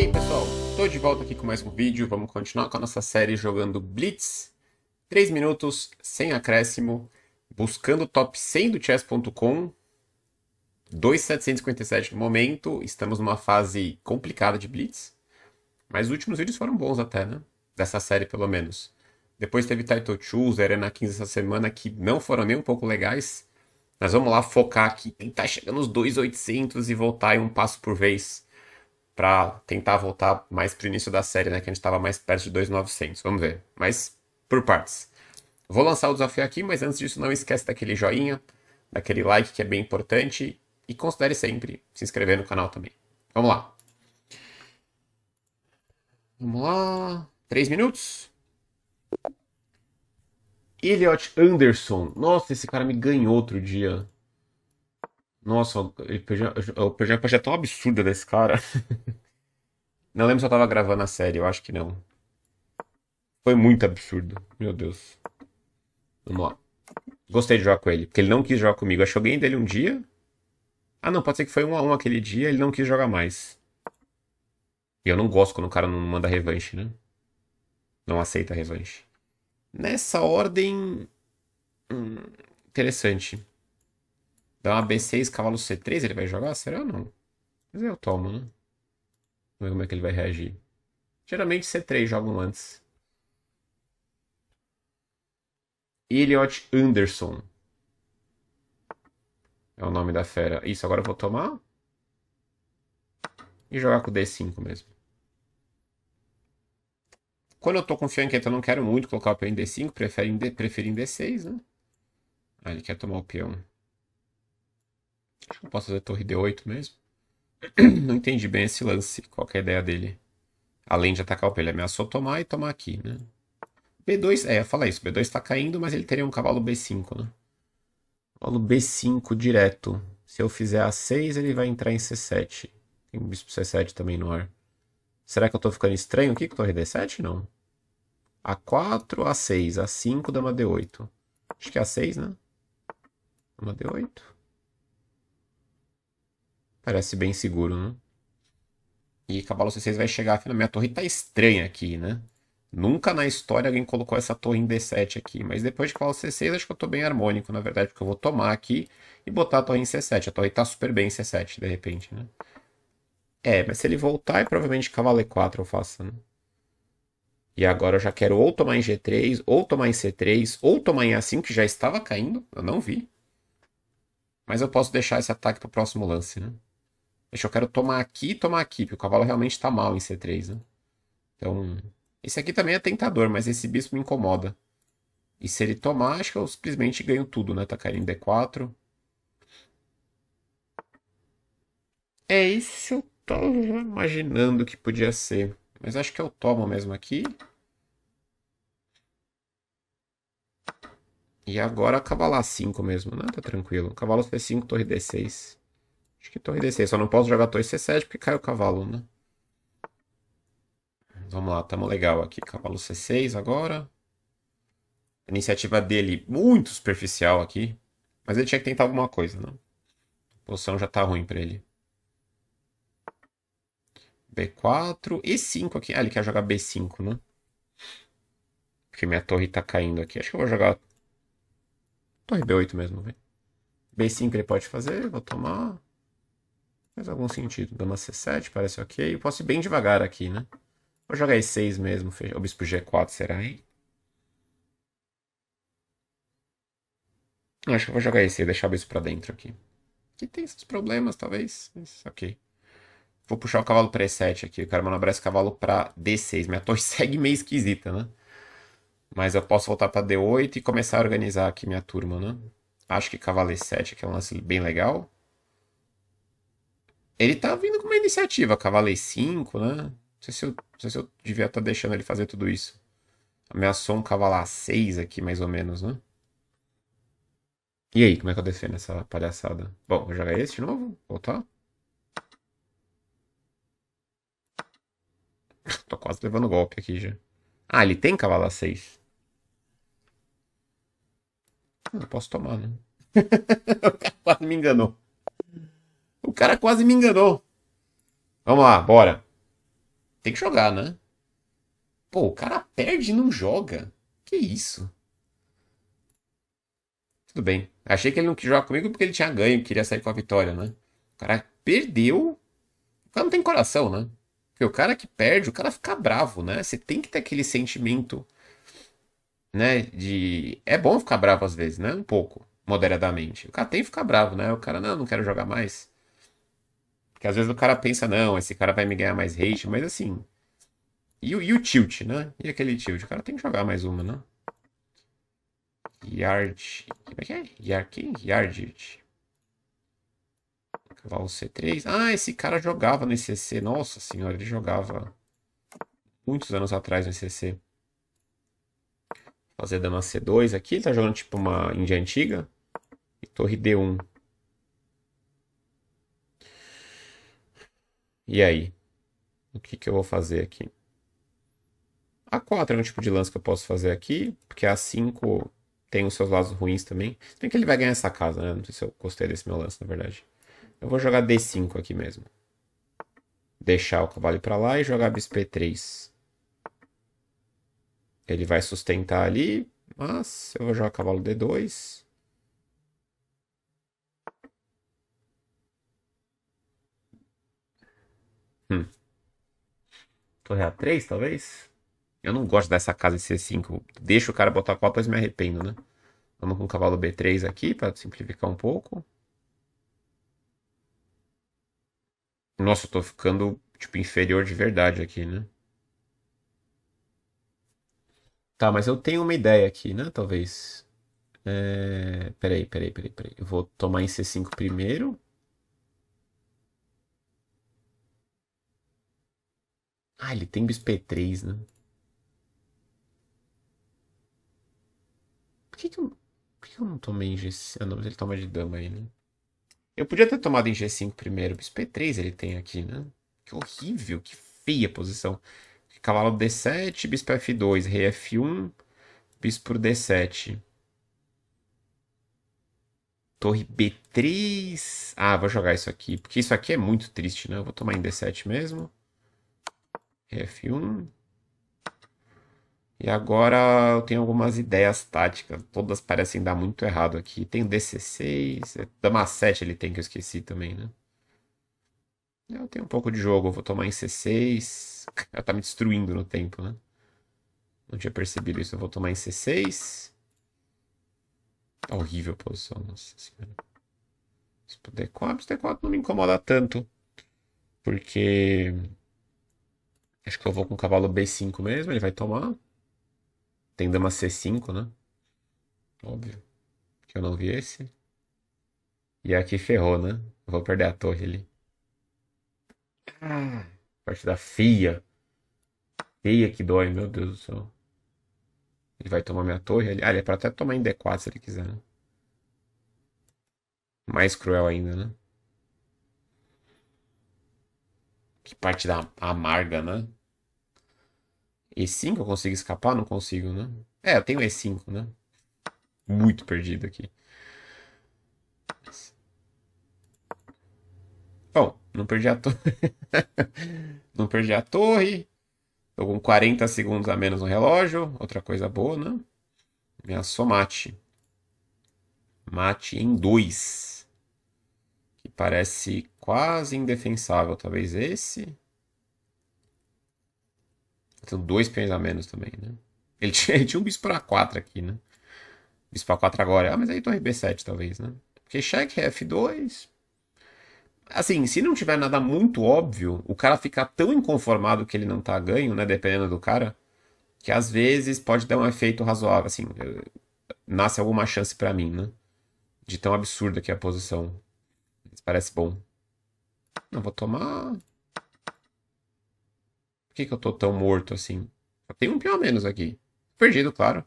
E aí pessoal, estou de volta aqui com mais um vídeo, vamos continuar com a nossa série jogando Blitz. 3 minutos, sem acréscimo, buscando o top 100 do chess.com. 2.757 no momento, estamos numa fase complicada de Blitz. Mas os últimos vídeos foram bons até, né? Dessa série pelo menos. Depois teve Title Choose, Arena 15 essa semana, que não foram nem um pouco legais. Mas vamos lá focar aqui, tentar chegar nos 2.800 e voltar em um passo por vez para tentar voltar mais para o início da série, né? Que a gente estava mais perto de 2.900. Vamos ver. Mas por partes. Vou lançar o desafio aqui, mas antes disso não esquece daquele joinha, daquele like que é bem importante e considere sempre se inscrever no canal também. Vamos lá. Vamos lá. Três minutos. Elliot Anderson. Nossa, esse cara me ganhou outro dia. Nossa, o PJ, é tão absurdo desse cara. não lembro se eu tava gravando a série, eu acho que não. Foi muito absurdo, meu Deus. Vamos lá. Gostei de jogar com ele, porque ele não quis jogar comigo. Achei alguém dele um dia. Ah, não, pode ser que foi um a um aquele dia, ele não quis jogar mais. E eu não gosto quando o cara não manda revanche, né? Não aceita revanche. Nessa ordem. Hum, interessante. Dá uma B6, cavalo C3, ele vai jogar? Será não? Mas eu tomo, né? Vamos ver como é que ele vai reagir. Geralmente C3 jogam antes. Elliot Anderson. É o nome da fera. Isso, agora eu vou tomar. E jogar com D5 mesmo. Quando eu tô com fianqueta, eu não quero muito colocar o peão em D5. D, prefiro em D6, né? Ah, ele quer tomar o peão. Acho que eu posso fazer torre D8 mesmo. Não entendi bem esse lance, qual é a ideia dele. Além de atacar o pé, ele ameaçou tomar e tomar aqui, né? B2, é, fala isso, B2 tá caindo, mas ele teria um cavalo B5, né? Cavalo B5 direto. Se eu fizer A6, ele vai entrar em C7. Tem um bispo C7 também no ar. Será que eu tô ficando estranho aqui com torre D7? Não. A4, A6, A5, dama D8. Acho que é A6, né? Dama D8. Parece bem seguro, né? E cavalo C6 vai chegar aqui na minha torre. Tá estranha aqui, né? Nunca na história alguém colocou essa torre em D7 aqui. Mas depois de cavalo C6, acho que eu tô bem harmônico, na verdade. Porque eu vou tomar aqui e botar a torre em C7. A torre tá super bem em C7, de repente, né? É, mas se ele voltar, é provavelmente cavalo E4 eu faço, né? E agora eu já quero ou tomar em G3, ou tomar em C3, ou tomar em A5, que já estava caindo. Eu não vi. Mas eu posso deixar esse ataque para o próximo lance, né? Deixa eu quero tomar aqui e tomar aqui, porque o cavalo realmente está mal em C3, né? Então, esse aqui também é tentador, mas esse bispo me incomoda. E se ele tomar, acho que eu simplesmente ganho tudo, né? caindo em D4. É isso eu tô imaginando que podia ser. Mas acho que eu tomo mesmo aqui. E agora a 5 mesmo, né? Tá tranquilo. Cavalo C5, torre D6. Acho que torre D6. Só não posso jogar torre C7 porque cai o cavalo, né? Vamos lá, tamo legal aqui. Cavalo C6 agora. A iniciativa dele muito superficial aqui. Mas ele tinha que tentar alguma coisa, né? A posição já tá ruim pra ele. B4 e 5 aqui. Ah, ele quer jogar B5, né? Porque minha torre tá caindo aqui. Acho que eu vou jogar torre B8 mesmo, velho. B5 ele pode fazer, vou tomar. Faz algum sentido. Dama C7, parece ok. Eu posso ir bem devagar aqui, né? Vou jogar E6 mesmo. O bispo G4 será, hein? Acho que eu vou jogar esse e deixar o bispo pra dentro aqui. Que tem esses problemas, talvez. Mas, ok. Vou puxar o cavalo pra E7 aqui. Eu quero manobrar esse cavalo pra D6. Minha torre segue meio esquisita, né? Mas eu posso voltar pra D8 e começar a organizar aqui minha turma, né? Acho que cavalo E7 aqui é um lance bem legal. Ele tá vindo com uma iniciativa, Cavalei 5, né? Não sei se eu, sei se eu devia estar tá deixando ele fazer tudo isso. Ameaçou um Cavalar 6 aqui, mais ou menos, né? E aí, como é que eu defendo essa palhaçada? Bom, vou jogar esse de novo? Voltar? Tô quase levando golpe aqui já. Ah, ele tem cavalo 6. Ah, eu posso tomar, né? o cara me enganou. O cara quase me enganou. Vamos lá, bora. Tem que jogar, né? Pô, o cara perde e não joga. Que isso? Tudo bem. Achei que ele não quis jogar comigo porque ele tinha ganho, queria sair com a vitória, né? O cara perdeu. O cara não tem coração, né? Porque o cara que perde, o cara fica bravo, né? Você tem que ter aquele sentimento, né? De. É bom ficar bravo às vezes, né? Um pouco, moderadamente. O cara tem que ficar bravo, né? O cara, não, não quero jogar mais. Porque às vezes o cara pensa, não, esse cara vai me ganhar mais hate, mas assim. E, e o tilt, né? E aquele tilt? O cara tem que jogar mais uma, né? Yard. Como é que é? Yard. Yard. Cavalo C3. Ah, esse cara jogava no ICC. Nossa senhora, ele jogava muitos anos atrás no ICC. Fazer dama C2 aqui. Ele tá jogando tipo uma Índia antiga. E torre D1. E aí? O que, que eu vou fazer aqui? A4 é um tipo de lance que eu posso fazer aqui, porque A5 tem os seus lados ruins também. Se bem que ele vai ganhar essa casa, né? Não sei se eu gostei desse meu lance, na verdade. Eu vou jogar D5 aqui mesmo. Deixar o cavalo para lá e jogar bispo E3. Ele vai sustentar ali, mas eu vou jogar cavalo D2. Hum. Torre A3, talvez? Eu não gosto dessa casa em C5. Deixa o cara botar qual, depois me arrependo, né? Vamos com o cavalo B3 aqui para simplificar um pouco. Nossa, eu tô ficando, tipo, inferior de verdade aqui, né? Tá, mas eu tenho uma ideia aqui, né? Talvez. É... Peraí, peraí, peraí, peraí. Eu vou tomar em C5 primeiro. Ah, ele tem bispo E3, né? Por que, que, eu, por que, eu não tomei em G5? Ah, não, mas ele toma de dama aí, né? Eu podia ter tomado em G5 primeiro. Bispo E3 ele tem aqui, né? Que horrível, que feia posição. Cavalo D7, bispo F2, rei F1, bispo D7. Torre B3. Ah, vou jogar isso aqui, porque isso aqui é muito triste, né? Eu vou tomar em D7 mesmo. F1. E agora eu tenho algumas ideias táticas. Todas parecem dar muito errado aqui. Tem DC6. É dama 7 ele tem que eu esqueci também, né? Eu tenho um pouco de jogo. Eu vou tomar em C6. Ela tá me destruindo no tempo, né? Não tinha percebido isso. Eu vou tomar em C6. Tá horrível a posição, nossa senhora. Se 4, d 4 não me incomoda tanto. Porque Acho que eu vou com o cavalo B5 mesmo, ele vai tomar. Tem dama C5, né? Óbvio. Que eu não vi esse. E aqui ferrou, né? Eu vou perder a torre ali. Ah, da feia. Feia que dói, meu Deus do céu. Ele vai tomar minha torre ali. Ah, ele é pra até tomar em D4 se ele quiser, né? Mais cruel ainda, né? Que parte da amarga, né? E5 eu consigo escapar? Não consigo, né? É, eu tenho E5, né? Muito perdido aqui. Bom, não perdi a torre. não perdi a torre. Estou com 40 segundos a menos no relógio. Outra coisa boa, né? Ameaçou mate. Mate em 2. Que parece quase indefensável. Talvez esse. Então, dois peões a menos também, né? Ele tinha, ele tinha um bispo para 4 aqui, né? Bispo para 4 agora. Ah, mas aí torre B7, talvez, né? Porque cheque é F2. Assim, se não tiver nada muito óbvio, o cara fica tão inconformado que ele não tá ganho, né? Dependendo do cara, que às vezes pode dar um efeito razoável. Assim, nasce alguma chance para mim, né? De tão absurda que é a posição. Parece bom. Não, vou tomar. Por que, que eu tô tão morto assim? Eu tenho um pior menos aqui. Perdido, claro.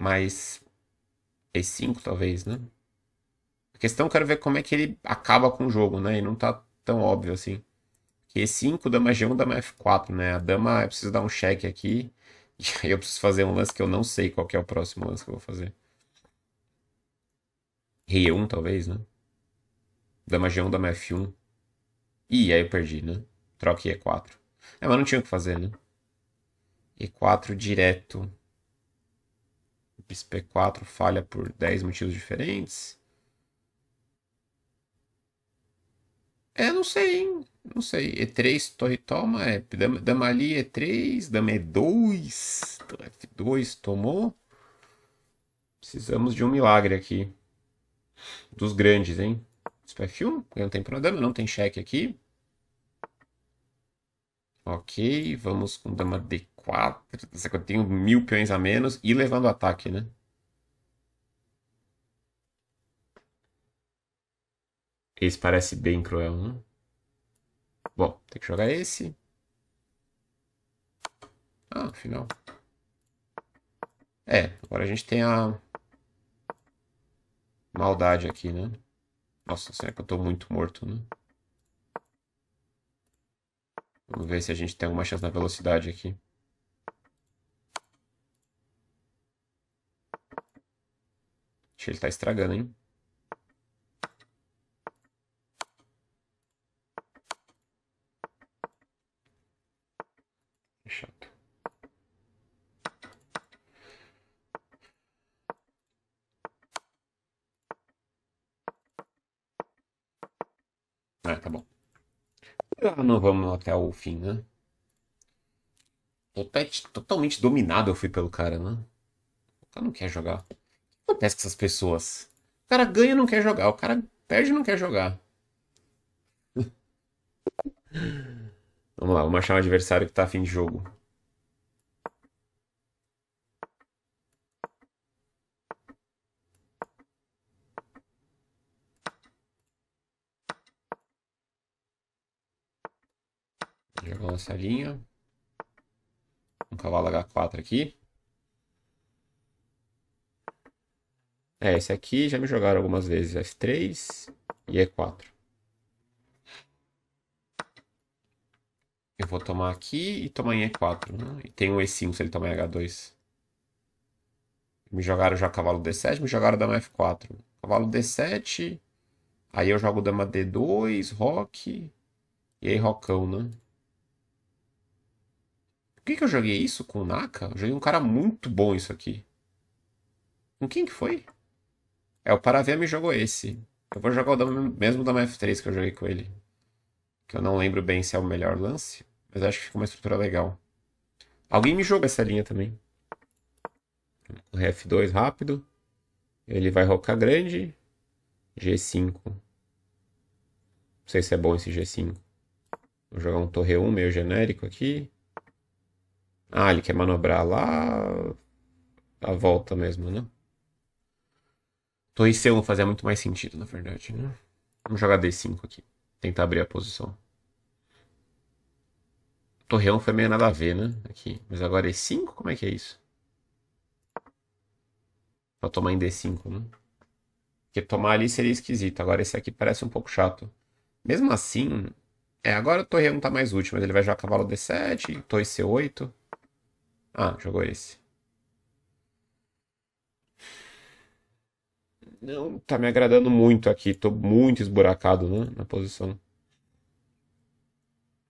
Mas. E5 talvez, né? A questão, eu quero ver como é que ele acaba com o jogo, né? E não tá tão óbvio assim. E5, dama G1, dama F4, né? A dama, eu preciso dar um cheque aqui. E aí eu preciso fazer um lance que eu não sei qual é o próximo lance que eu vou fazer. Rei 1 talvez, né? Dama G1, dama F1. Ih, aí eu perdi, né? Troca E4. É, mas não tinha o que fazer, né? E4 direto. O príncipe 4 falha por 10 motivos diferentes. É, não sei, hein? Não sei. E3, torre toma, é. Dama, dama ali, E3, dama E2. Então, F2 tomou. Precisamos de um milagre aqui. Dos grandes, hein? f 1 é não tem problema, não tem cheque aqui. Ok, vamos com dama D4. Eu tenho mil peões a menos e levando ataque, né? Esse parece bem cruel, né? Bom, tem que jogar esse. Ah, final. É, agora a gente tem a maldade aqui, né? Nossa, será que eu tô muito morto, né? Vamos ver se a gente tem alguma chance na velocidade aqui. Acho que ele tá estragando, hein? não vamos até o fim, né? Totalmente dominado eu fui pelo cara, né? O cara não quer jogar. O que acontece com essas pessoas? O cara ganha e não quer jogar. O cara perde e não quer jogar. vamos lá, vamos achar um adversário que tá afim de jogo. Jogar uma linha. Um cavalo H4 aqui. É, esse aqui já me jogaram algumas vezes. F3 e E4. Eu vou tomar aqui e tomar em E4. Né? E tem um E5 se ele tomar em H2. Me jogaram já cavalo D7, me jogaram dama F4. Cavalo D7. Aí eu jogo dama D2, rock. E aí rocão, né? Por que, que eu joguei isso com o Naka? Eu joguei um cara muito bom isso aqui. Com quem que foi? É, o Paravia me jogou esse. Eu vou jogar o da, mesmo da F 3 que eu joguei com ele. Que eu não lembro bem se é o melhor lance, mas acho que fica uma estrutura legal. Alguém me jogou essa linha também. O F2 rápido. Ele vai rocar grande. G5. Não sei se é bom esse G5. Vou jogar um torre 1 meio genérico aqui. Ah, ele quer manobrar lá a volta mesmo, né? Torre C1 fazia muito mais sentido, na verdade, né? Vamos jogar D5 aqui. Tentar abrir a posição. Torreão foi meio nada a ver, né? Aqui. Mas agora E5? É Como é que é isso? Pra tomar em D5, né? Porque tomar ali seria esquisito. Agora esse aqui parece um pouco chato. Mesmo assim... É, agora o Torreão tá mais útil, mas ele vai jogar cavalo D7, Torre C8... Ah, jogou esse. Não tá me agradando muito aqui. Tô muito esburacado né, na posição.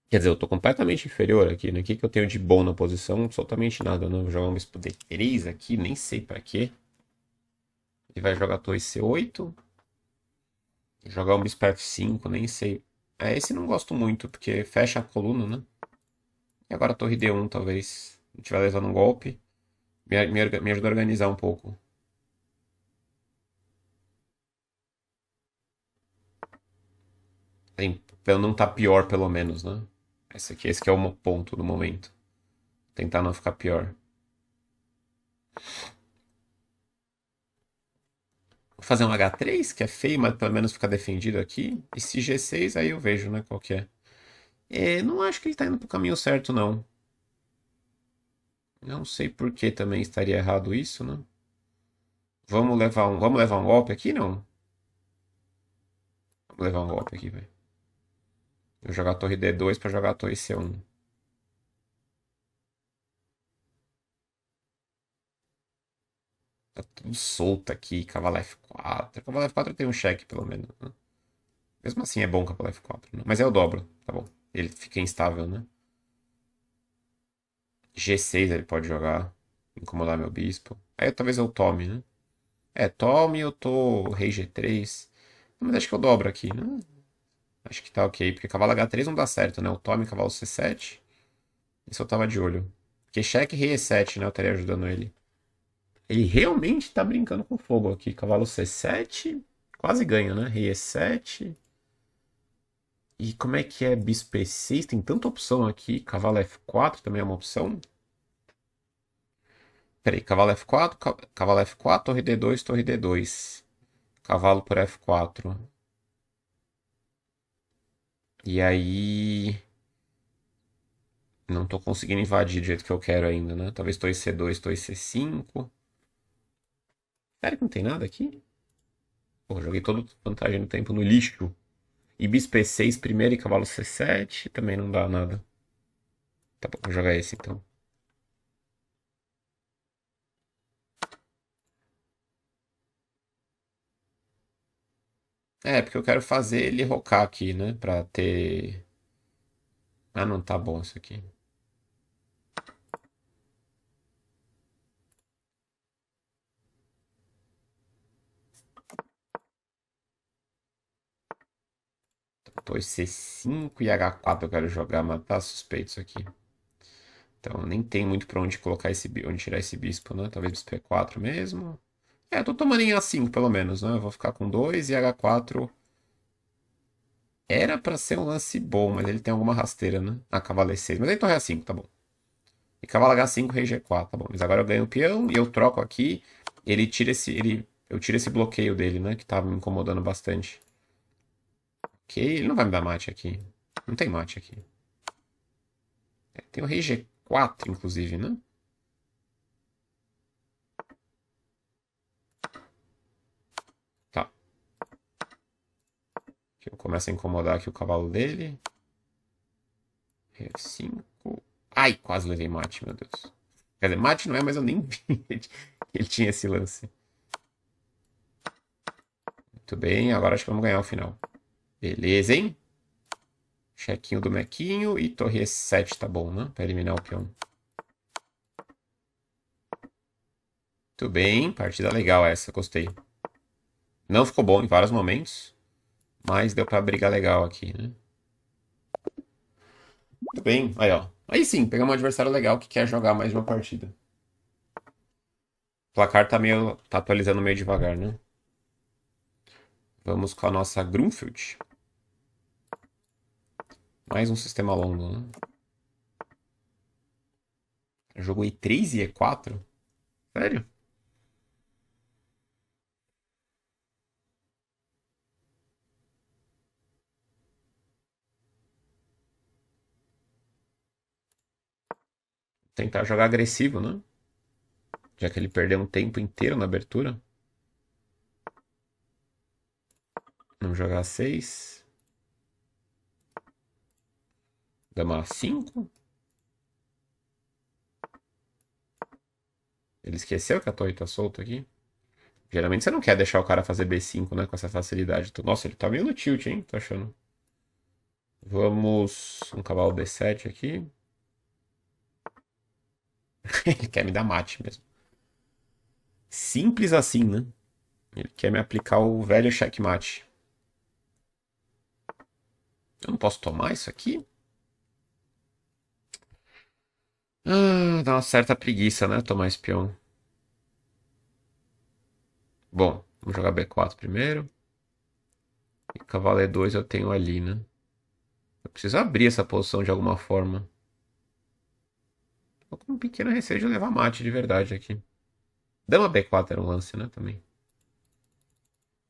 Quer dizer, eu tô completamente inferior aqui, né? O que, que eu tenho de bom na posição? Absolutamente nada, né? Vou jogar uma Bispo D3 aqui, nem sei pra quê. Ele vai jogar torre C8. Jogar um Bispo F5, nem sei. É, esse não gosto muito, porque fecha a coluna, né? E agora torre D1, talvez tiver levando um golpe. Me, me, me ajuda a organizar um pouco. Pra não tá pior, pelo menos, né? Esse aqui, esse aqui é o ponto do momento. Tentar não ficar pior. Vou fazer um H3, que é feio, mas pelo menos ficar defendido aqui. E se G6, aí eu vejo, né, qual que é. é não acho que ele tá indo pro caminho certo, não. Não sei por que também estaria errado isso, né? Vamos levar um, vamos levar um golpe aqui, não? Vamos levar um golpe aqui, velho. Vou jogar a torre D2 pra jogar a torre C1. Tá tudo solto aqui, cavalo F4. Cavalo F4 tem um cheque, pelo menos. Né? Mesmo assim é bom cavalo F4, né? mas é o dobro, tá bom. Ele fica instável, né? G6 ele pode jogar. Incomodar meu bispo. Aí talvez eu tome, né? É, tome, eu tô rei G3. Mas acho que eu dobro aqui, né? Acho que tá ok, porque cavalo H3 não dá certo, né? O tome, cavalo C7. Isso eu tava de olho. Porque cheque rei E7, né? Eu estaria ajudando ele. Ele realmente tá brincando com fogo aqui. Cavalo C7, quase ganha, né? Rei E7. E como é que é bispo E6? Tem tanta opção aqui. Cavalo F4 também é uma opção. Peraí, cavalo F4, cavalo F4, torre D2, torre D2. Cavalo por F4. E aí... Não tô conseguindo invadir do jeito que eu quero ainda, né? Talvez torre C2, torre C5. Sério que não tem nada aqui? Pô, joguei toda a vantagem do tempo no lixo. E bispo e6 primeiro e cavalo c7 também não dá nada. Tá bom, vou jogar esse então. É, porque eu quero fazer ele rocar aqui, né? Pra ter... Ah, não, tá bom isso aqui. 2 C5 e H4 eu quero jogar, matar tá suspeitos aqui. Então, nem tem muito pra onde colocar esse onde tirar esse bispo, né? Talvez bispo E4 mesmo. É, eu tô tomando em A5, pelo menos, né? Eu vou ficar com 2 e H4... Era pra ser um lance bom, mas ele tem alguma rasteira, né? Ah, cavalo E6. Mas então torre A5, tá bom. E cavalo H5, rei G4, tá bom. Mas agora eu ganho o peão e eu troco aqui. Ele tira esse... Ele, eu tiro esse bloqueio dele, né? Que tava tá me incomodando bastante. Ok, ele não vai me dar mate aqui. Não tem mate aqui. É, tem o rei G4, inclusive, né? Tá. Aqui eu começo a incomodar aqui o cavalo dele. F5. Ai, quase levei mate, meu Deus. Quer dizer, mate não é, mas eu nem vi. que Ele tinha esse lance. Muito bem, agora acho que vamos ganhar o final. Beleza, hein? Chequinho do mequinho e torre E7 tá bom, né? Para eliminar o peão. Muito bem, partida legal essa, gostei. Não ficou bom em vários momentos, mas deu para brigar legal aqui, né? Muito bem, aí ó. Aí sim, pegamos um adversário legal que quer jogar mais uma partida. O placar tá meio. tá atualizando meio devagar, né? Vamos com a nossa Grunfield. Mais um sistema longo, né? Jogo E3 e E4? É Sério? Tentar jogar agressivo, né? Já que ele perdeu um tempo inteiro na abertura. Vamos jogar 6. a 5. Ele esqueceu que a torre tá solta aqui. Geralmente você não quer deixar o cara fazer B5, né? Com essa facilidade. Nossa, ele tá meio no tilt, hein? Tô achando. Vamos... Um cavalo B7 aqui. ele quer me dar mate mesmo. Simples assim, né? Ele quer me aplicar o velho checkmate. Eu não posso tomar isso aqui? Ah, dá uma certa preguiça, né? Tomar espião. Bom, vamos jogar B4 primeiro. E cavaleiro 2 eu tenho ali, né? Eu preciso abrir essa posição de alguma forma. Tô com um pequeno receio de levar mate de verdade aqui. Dama B4 era um lance, né? Também.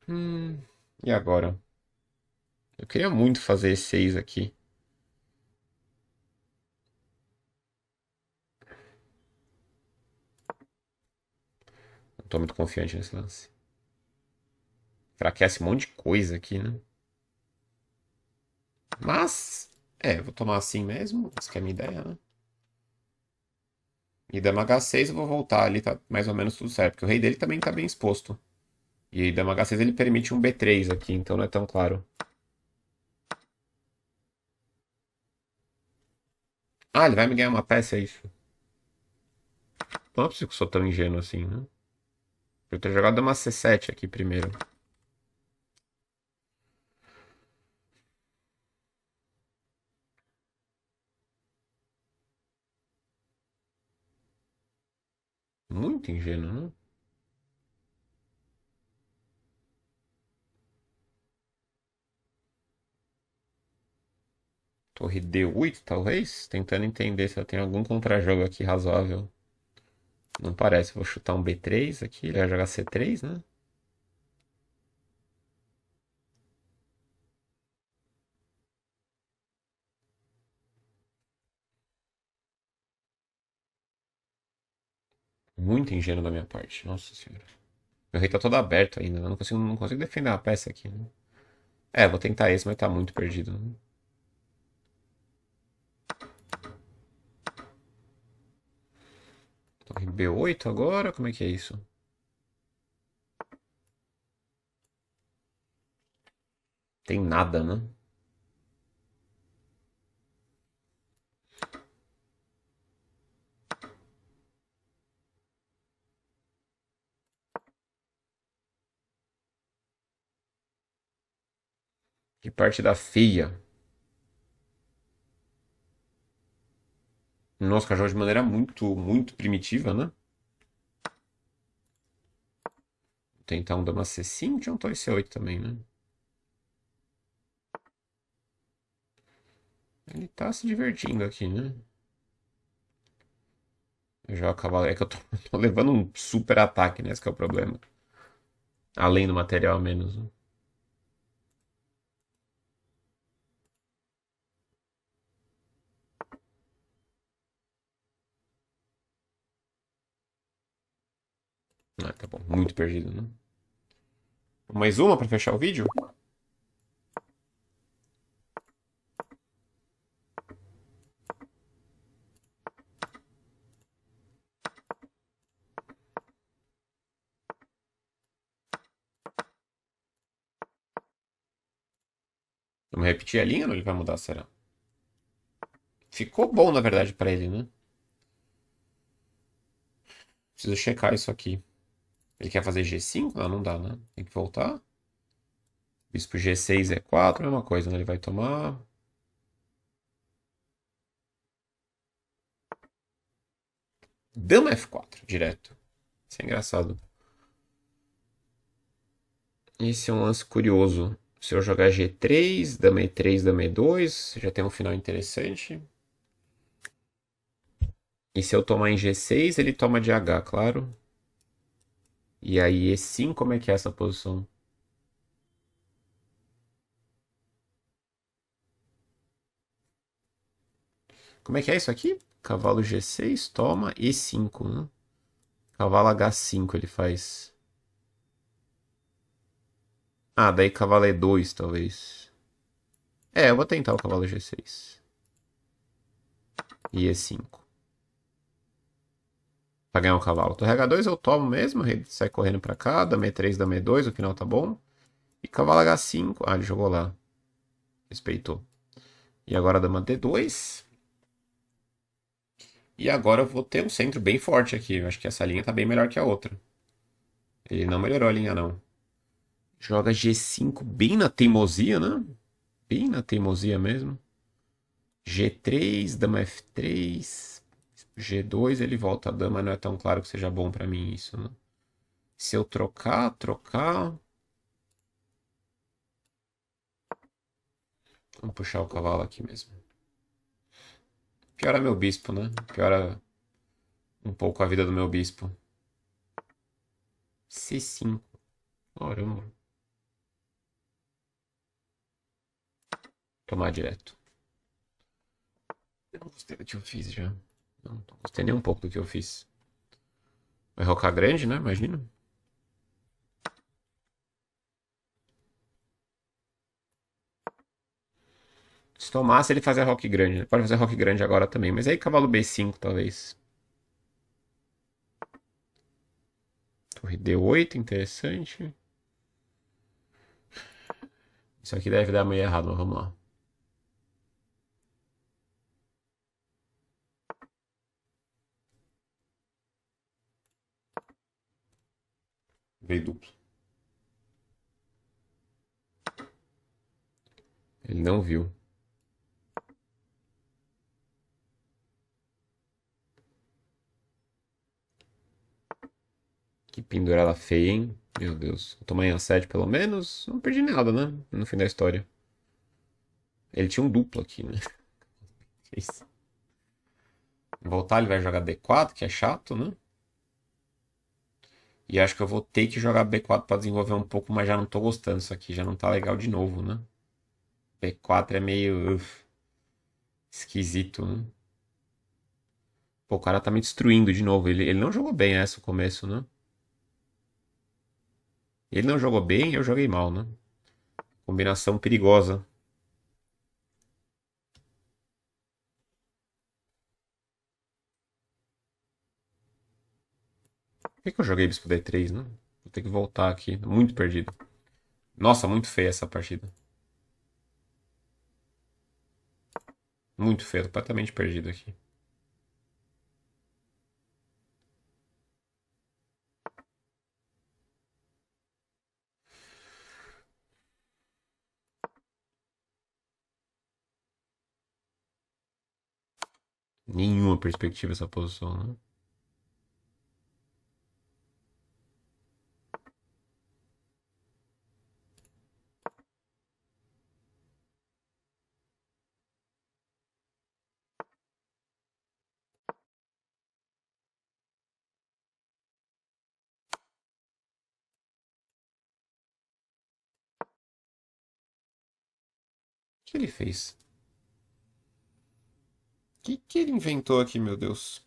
Hum, e agora? Eu queria muito fazer E6 aqui. tô muito confiante nesse lance. Fraquece um monte de coisa aqui, né? Mas, é, vou tomar assim mesmo. Essa que é a minha ideia, né? E dama H6 eu vou voltar ali, tá mais ou menos tudo certo. Porque o rei dele também tá bem exposto. E dama H6 ele permite um B3 aqui, então não é tão claro. Ah, ele vai me ganhar uma peça, é isso? Não é possível que eu sou tão ingênuo assim, né? Eu ter jogado uma C7 aqui primeiro. Muito ingênuo, não? Né? Torre D8, talvez? Tentando entender se eu tenho algum contrajogo aqui razoável. Não parece. Vou chutar um B3 aqui. Ele vai jogar C3, né? Muito ingênuo da minha parte. Nossa senhora. Meu rei tá todo aberto ainda. Eu né? não consigo, não consigo defender a peça aqui. Né? É, vou tentar esse, mas tá muito perdido. Né? B8 agora? Como é que é isso? Tem nada, né? Que da feia. no nosso cajol de maneira muito, muito primitiva, né? Vou tentar tá um dama C5 e um toy C8 também, né? Ele tá se divertindo aqui, né? Já cavalo. É que eu tô, tô, levando um super ataque, né? Esse é o problema. Além do material menos. Né? Ah, tá bom. Muito perdido, né? Mais uma para fechar o vídeo? Vamos repetir a linha ou ele vai mudar, será? Ficou bom, na verdade, para ele, né? Preciso checar isso aqui. Ele quer fazer G5? Não, não dá, né? Tem que voltar. Bispo G6, E4, mesma coisa, né? Ele vai tomar. Dama F4, direto. Isso é engraçado. Esse é um lance curioso. Se eu jogar G3, dama E3, dama E2, já tem um final interessante. E se eu tomar em G6, ele toma de H, claro. E aí, E5, como é que é essa posição? Como é que é isso aqui? Cavalo G6, toma E5, né? Cavalo H5 ele faz. Ah, daí cavalo E2, talvez. É, eu vou tentar o cavalo G6. E E5 para ganhar um cavalo. Torre H2 eu tomo mesmo, ele sai correndo para cá, dama e 3 dama e 2 o final tá bom. E cavalo H5, ah, ele jogou lá. Respeitou. E agora dama D2. E agora eu vou ter um centro bem forte aqui. Eu acho que essa linha tá bem melhor que a outra. Ele não melhorou a linha, não. Joga G5 bem na teimosia, né? Bem na teimosia mesmo. G3, dama F3. G2, ele volta a dama, não é tão claro que seja bom para mim isso, né? Se eu trocar, trocar... Vamos puxar o cavalo aqui mesmo. Piora meu bispo, né? Piora um pouco a vida do meu bispo. C5. Caramba. Tomar direto. Eu não gostei do que eu fiz já. Não, gostei nem um pouco do que eu fiz. Vai rocar grande, né? Imagina. Se tomasse, ele fazia rock grande. Ele né? pode fazer rock grande agora também. Mas aí cavalo B5, talvez. Torre D8, interessante. Isso aqui deve dar meio errado, mas vamos lá. Veio duplo. Ele não viu. Que pendurada feia, hein? Meu Deus. Vou tomar em 7 pelo menos. Não perdi nada, né? No fim da história. Ele tinha um duplo aqui, né? Isso. Voltar, ele vai jogar D4, que é chato, né? E acho que eu vou ter que jogar B4 para desenvolver um pouco, mas já não tô gostando. Isso aqui já não tá legal de novo, né? B4 é meio. Uf, esquisito, né? Pô, o cara tá me destruindo de novo. Ele, ele não jogou bem essa no começo, né? Ele não jogou bem, eu joguei mal, né? Combinação perigosa. que, que eu joguei Bispo D3, né? Vou ter que voltar aqui. Muito perdido. Nossa, muito feia essa partida. Muito feia, completamente perdido aqui. Nenhuma perspectiva essa posição, né? O que ele fez? O que, que ele inventou aqui, meu Deus?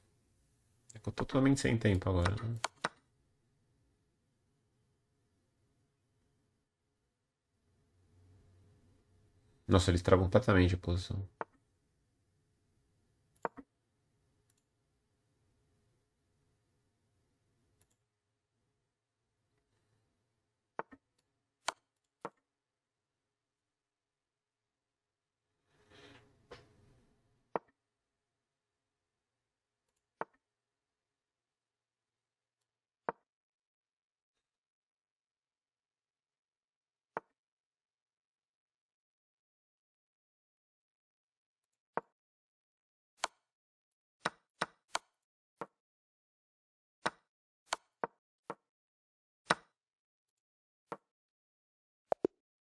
É eu tô totalmente sem tempo agora. Né? Nossa, ele estragou completamente a posição.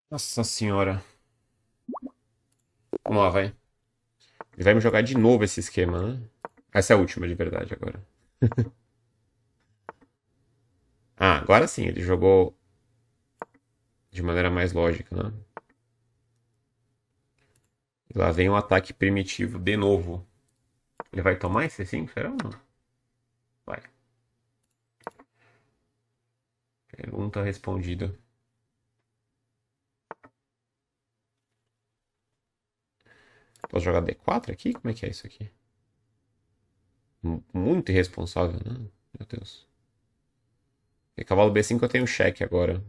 Nossa senhora. Vamos lá, vai. Ele vai me jogar de novo esse esquema, né? Essa é a última, de verdade, agora. ah, agora sim, ele jogou de maneira mais lógica, né? E lá vem um ataque primitivo de novo. Ele vai tomar esse 5, será ou não? Vai. Pergunta respondida. Posso jogar D4 aqui? Como é que é isso aqui? Muito irresponsável, né? Meu Deus. E cavalo B5 eu tenho um cheque agora.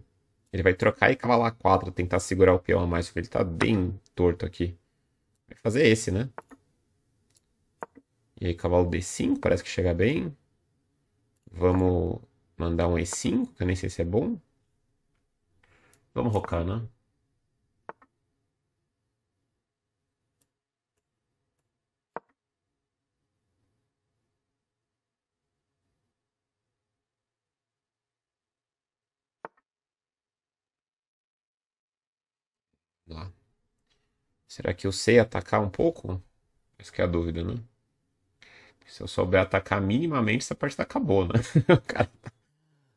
Ele vai trocar e cavalar 4, tentar segurar o peão a mais, porque ele tá bem torto aqui. Vai fazer esse, né? E aí cavalo D5, parece que chega bem. Vamos mandar um E5, que eu nem sei se é bom. Vamos rocar, né? Será que eu sei atacar um pouco? Essa que é a dúvida, né? Se eu souber atacar minimamente, essa parte tá acabou, né? o cara tá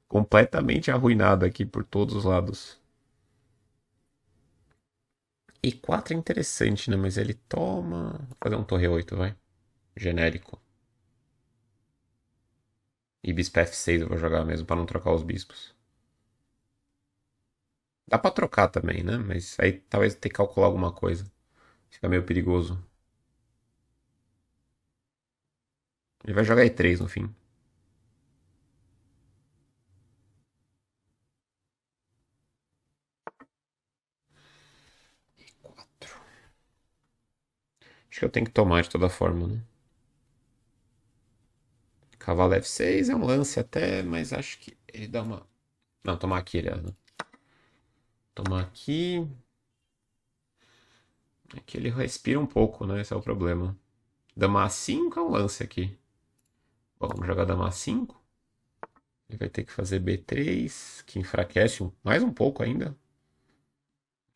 completamente arruinado aqui por todos os lados. E 4 é interessante, né? Mas ele toma. Vou fazer um torre 8, vai. Genérico. E bispo F6 eu vou jogar mesmo para não trocar os bispos. Dá para trocar também, né? Mas aí talvez eu tenha que calcular alguma coisa. Fica meio perigoso. Ele vai jogar E3 no fim. E4. Acho que eu tenho que tomar de toda forma, né? Cavalo F6 é um lance até, mas acho que ele dá uma. Não, tomar aqui, aliás. É, né? Tomar aqui. É que ele respira um pouco, né? Esse é o problema. Dama 5 é um lance aqui. Bom, vamos jogar dama 5. Ele vai ter que fazer B3, que enfraquece mais um pouco ainda.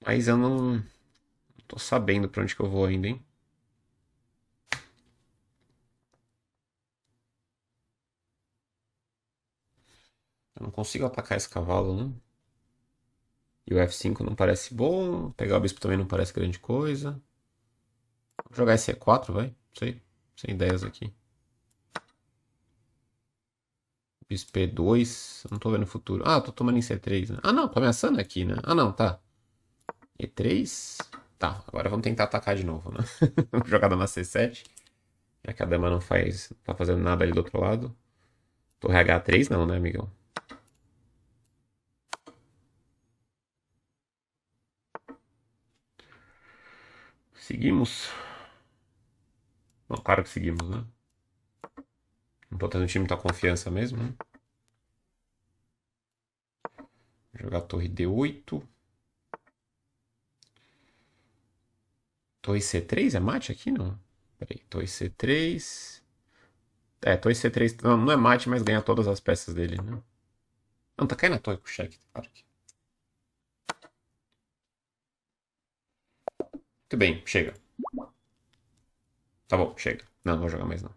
Mas eu não tô sabendo para onde que eu vou ainda, hein? Eu não consigo atacar esse cavalo, não. Né? E o F5 não parece bom. Pegar o bispo também não parece grande coisa. Vou jogar esse E4, vai. Não sei. Sem ideias aqui. Bispo E2. Não tô vendo o futuro. Ah, tô tomando em C3, né? Ah, não. Tô ameaçando aqui, né? Ah, não. Tá. E3. Tá. Agora vamos tentar atacar de novo, né? jogar dama C7. Já que a dama não faz... Não tá fazendo nada ali do outro lado. Torre H3 não, né, amigão? Seguimos? Bom, claro que seguimos, né? Não tô tendo time muita confiança mesmo, né? Vou jogar torre D8. Torre C3 é mate aqui, não? Peraí, torre C3. É, torre C3. Não, não é mate, mas ganha todas as peças dele, né? Não, tá caindo a torre com o cheque, tá, claro que. Muito bem, chega. Tá bom, chega. Não, não vou jogar mais não.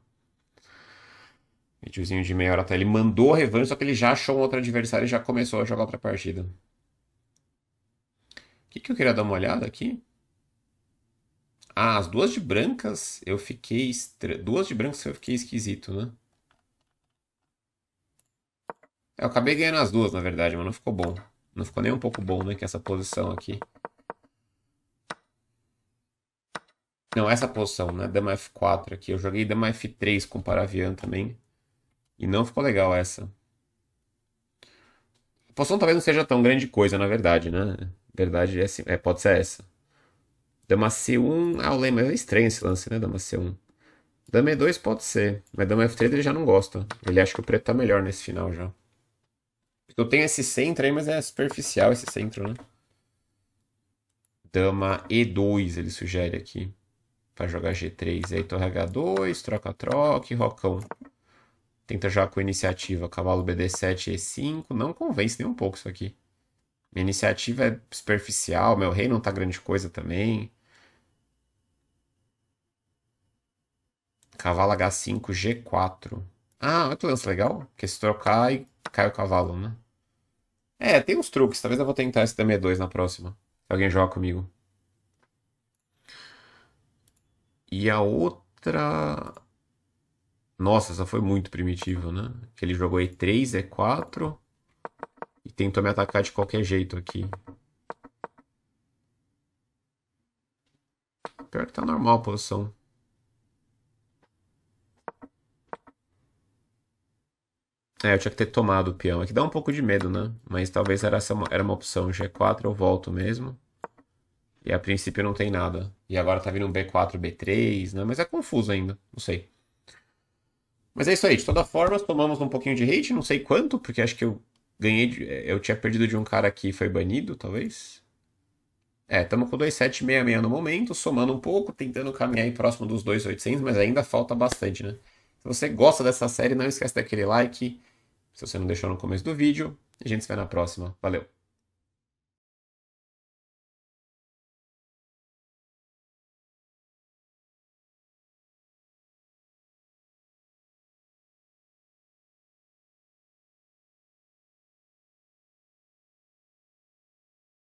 Videozinho de meia hora até. Tá, ele mandou a revanche, só que ele já achou um outro adversário e já começou a jogar outra partida. O que, que eu queria dar uma olhada aqui? Ah, as duas de brancas eu fiquei. Estra... Duas de brancas eu fiquei esquisito, né? É, eu acabei ganhando as duas, na verdade, mas não ficou bom. Não ficou nem um pouco bom, né? Que essa posição aqui. Não, essa posição, né? Dama F4 aqui. Eu joguei Dama F3 com o Paravian também. E não ficou legal essa. A posição talvez não seja tão grande coisa, na verdade, né? Verdade é, assim, é pode ser essa. Dama C1. Ah, o lema é estranho esse lance, né? Dama C1. Dama E2 pode ser, mas Dama F3 ele já não gosta. Ele acha que o preto tá melhor nesse final já. Eu tenho esse centro aí, mas é superficial esse centro, né? Dama E2, ele sugere aqui. Vai jogar G3, aí torre H2, troca-troca e rocão. Tenta jogar com iniciativa, cavalo BD7, E5. Não convence nem um pouco isso aqui. Minha iniciativa é superficial, meu rei não tá grande coisa também. Cavalo H5, G4. Ah, olha que lance legal. Porque é se trocar e cai o cavalo, né? É, tem uns truques. Talvez eu vou tentar esse dm 2 na próxima. Se alguém joga comigo. E a outra. Nossa, essa foi muito primitiva, né? Que ele jogou E3, E4. E tentou me atacar de qualquer jeito aqui. Pior que tá normal a posição. É, eu tinha que ter tomado o peão. É que dá um pouco de medo, né? Mas talvez era, essa, era uma opção. G4 eu volto mesmo. E a princípio não tem nada. E agora tá vindo um B4, B3, né? Mas é confuso ainda, não sei. Mas é isso aí, de toda forma, tomamos um pouquinho de hate, não sei quanto, porque acho que eu ganhei. De... É, eu tinha perdido de um cara que foi banido, talvez. É, estamos com 2766 no momento, somando um pouco, tentando caminhar aí próximo dos 2800, mas ainda falta bastante, né? Se você gosta dessa série, não esquece daquele like. Se você não deixou no começo do vídeo, a gente se vê na próxima. Valeu!